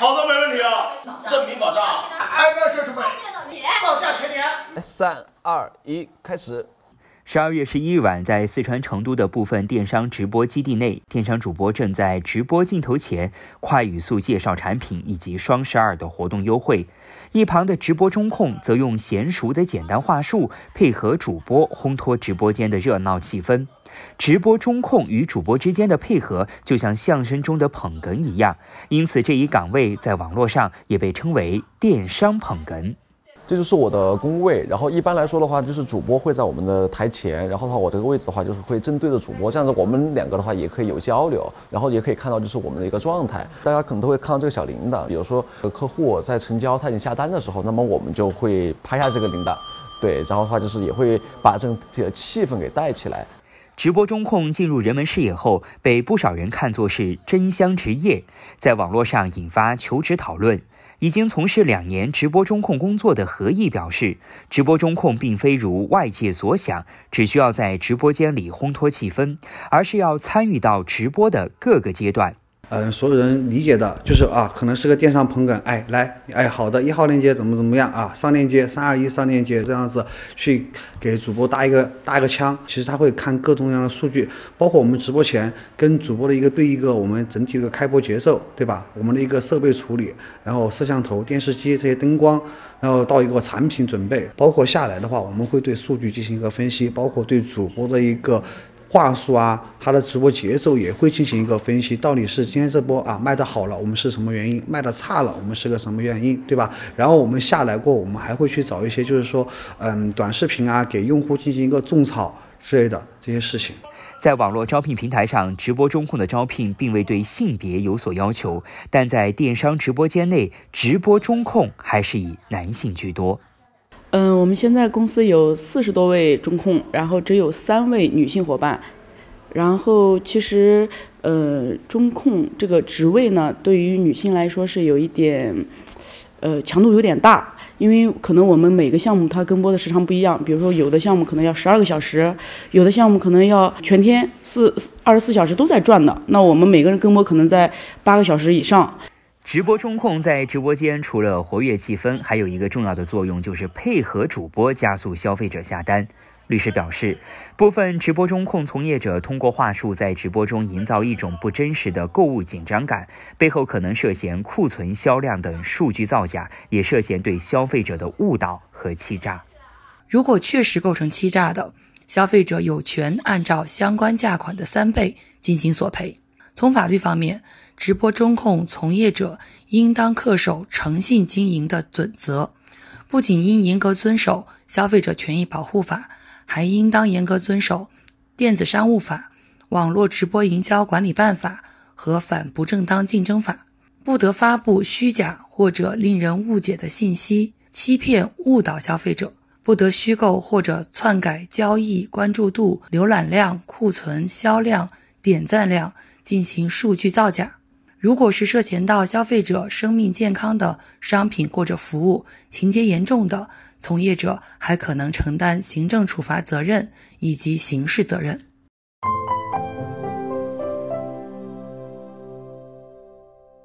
好的，没问题啊！正品保障，个安设备报价全年。三二一，开始。十二月十一日晚，在四川成都的部分电商直播基地内，电商主播正在直播镜头前快语速介绍产品以及双十二的活动优惠，一旁的直播中控则用娴熟的简单话术配合主播，烘托直播间的热闹气氛。直播中控与主播之间的配合，就像相声中的捧哏一样，因此这一岗位在网络上也被称为电商捧哏。这就是我的工位，然后一般来说的话，就是主播会在我们的台前，然后的话，我这个位置的话就是会正对着主播，这样子我们两个的话也可以有交流，然后也可以看到就是我们的一个状态。大家可能都会看到这个小铃铛，比如说客户在成交、他已经下单的时候，那么我们就会拍下这个铃铛，对，然后的话就是也会把这个气氛给带起来。直播中控进入人们视野后，被不少人看作是“真香”职业，在网络上引发求职讨论。已经从事两年直播中控工作的何毅表示，直播中控并非如外界所想，只需要在直播间里烘托气氛，而是要参与到直播的各个阶段。嗯，所有人理解的，就是啊，可能是个电商捧梗，哎，来，哎，好的，一号链接怎么怎么样啊？上链接，三二一，上链接，这样子去给主播搭一个搭一个腔。其实他会看各种各样的数据，包括我们直播前跟主播的一个对一个，我们整体的开播节奏，对吧？我们的一个设备处理，然后摄像头、电视机这些灯光，然后到一个产品准备，包括下来的话，我们会对数据进行一个分析，包括对主播的一个。话术啊，他的直播节奏也会进行一个分析，到底是今天这波啊卖的好了，我们是什么原因？卖的差了，我们是个什么原因，对吧？然后我们下来过，我们还会去找一些，就是说，嗯，短视频啊，给用户进行一个种草之类的这些事情。在网络招聘平台上，直播中控的招聘并未对性别有所要求，但在电商直播间内，直播中控还是以男性居多。嗯，我们现在公司有四十多位中控，然后只有三位女性伙伴。然后其实，呃，中控这个职位呢，对于女性来说是有一点，呃，强度有点大。因为可能我们每个项目它跟播的时长不一样，比如说有的项目可能要十二个小时，有的项目可能要全天四二十四小时都在转的。那我们每个人跟播可能在八个小时以上。直播中控在直播间除了活跃气氛，还有一个重要的作用就是配合主播加速消费者下单。律师表示，部分直播中控从业者通过话术在直播中营造一种不真实的购物紧张感，背后可能涉嫌库存、销量等数据造假，也涉嫌对消费者的误导和欺诈。如果确实构成欺诈的，消费者有权按照相关价款的三倍进行索赔。从法律方面，直播中控从业者应当恪守诚信经营的准则，不仅应严格遵守《消费者权益保护法》，还应当严格遵守《电子商务法》《网络直播营销管理办法》和《反不正当竞争法》，不得发布虚假或者令人误解的信息，欺骗误导消费者；不得虚构或者篡改交易、关注度、浏览量、库存、销量。点赞量进行数据造假，如果是涉嫌到消费者生命健康的商品或者服务，情节严重的从业者还可能承担行政处罚责任以及刑事责任。